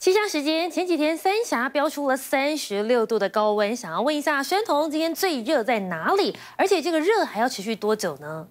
气象时间，前几天三峡飙出了三十六度的高温，想要问一下宣彤，今天最热在哪里？而且这个热还要持续多久呢？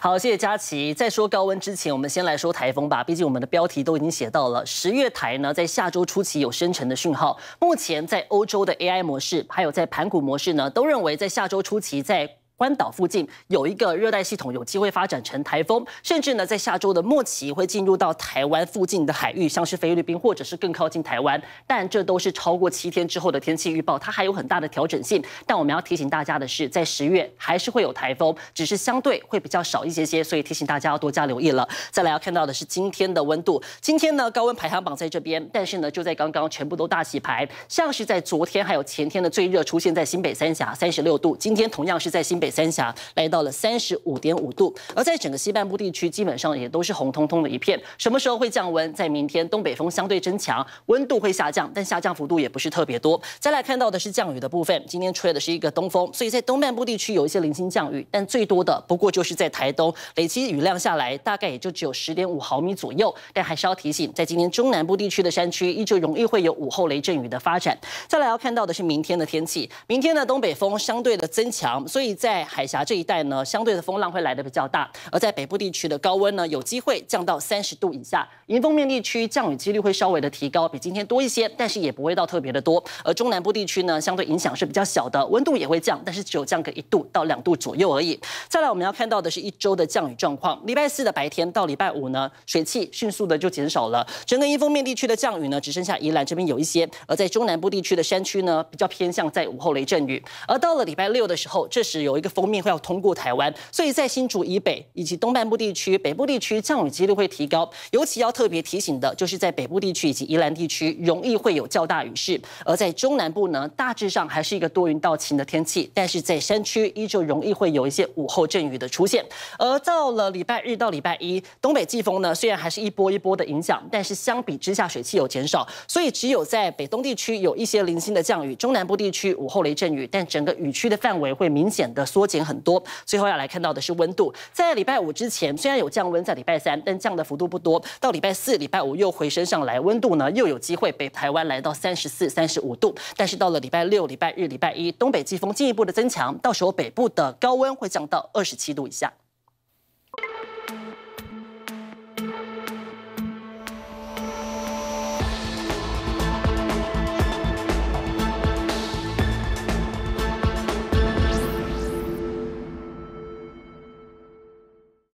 好，谢谢佳琪。在说高温之前，我们先来说台风吧。毕竟我们的标题都已经写到了十月台呢，在下周初期有生成的讯号。目前在欧洲的 AI 模式，还有在盘古模式呢，都认为在下周初期在。关岛附近有一个热带系统有机会发展成台风，甚至呢在下周的末期会进入到台湾附近的海域，像是菲律宾或者是更靠近台湾，但这都是超过七天之后的天气预报，它还有很大的调整性。但我们要提醒大家的是，在十月还是会有台风，只是相对会比较少一些些，所以提醒大家要多加留意了。再来要看到的是今天的温度，今天呢高温排行榜在这边，但是呢就在刚刚全部都大洗牌，像是在昨天还有前天的最热出现在新北三峡三十六度，今天同样是在新北。三峡来到了三十五点五度，而在整个西半部地区基本上也都是红彤彤的一片。什么时候会降温？在明天东北风相对增强，温度会下降，但下降幅度也不是特别多。再来看到的是降雨的部分，今天吹的是一个东风，所以在东半部地区有一些零星降雨，但最多的不过就是在台东，累积雨量下来大概也就只有十点五毫米左右。但还是要提醒，在今天中南部地区的山区依旧容易会有午后雷阵雨的发展。再来要看到的是明天的天气，明天的东北风相对的增强，所以在在海峡这一带呢，相对的风浪会来的比较大；而在北部地区的高温呢，有机会降到三十度以下。迎风面地区降雨几率会稍微的提高，比今天多一些，但是也不会到特别的多。而中南部地区呢，相对影响是比较小的，温度也会降，但是只有降个一度到两度左右而已。再来，我们要看到的是一周的降雨状况。礼拜四的白天到礼拜五呢，水汽迅速的就减少了，整个迎风面地区的降雨呢，只剩下宜兰这边有一些；而在中南部地区的山区呢，比较偏向在午后雷阵雨。而到了礼拜六的时候，这时有。一个封面会要通过台湾，所以在新竹以北以及东半部地区、北部地区降雨几率会提高，尤其要特别提醒的就是在北部地区以及宜兰地区容易会有较大雨势，而在中南部呢，大致上还是一个多云到晴的天气，但是在山区依旧容易会有一些午后阵雨的出现。而到了礼拜日到礼拜一，东北季风呢虽然还是一波一波的影响，但是相比之下水汽有减少，所以只有在北东地区有一些零星的降雨，中南部地区午后雷阵雨，但整个雨区的范围会明显的。缩减很多。最后要来看到的是温度，在礼拜五之前虽然有降温，在礼拜三，但降的幅度不多。到礼拜四、礼拜五又回升上来，温度呢又有机会北台湾来到三十四、三十五度。但是到了礼拜六、礼拜日、礼拜一，东北季风进一步的增强，到时候北部的高温会降到二十七度以下。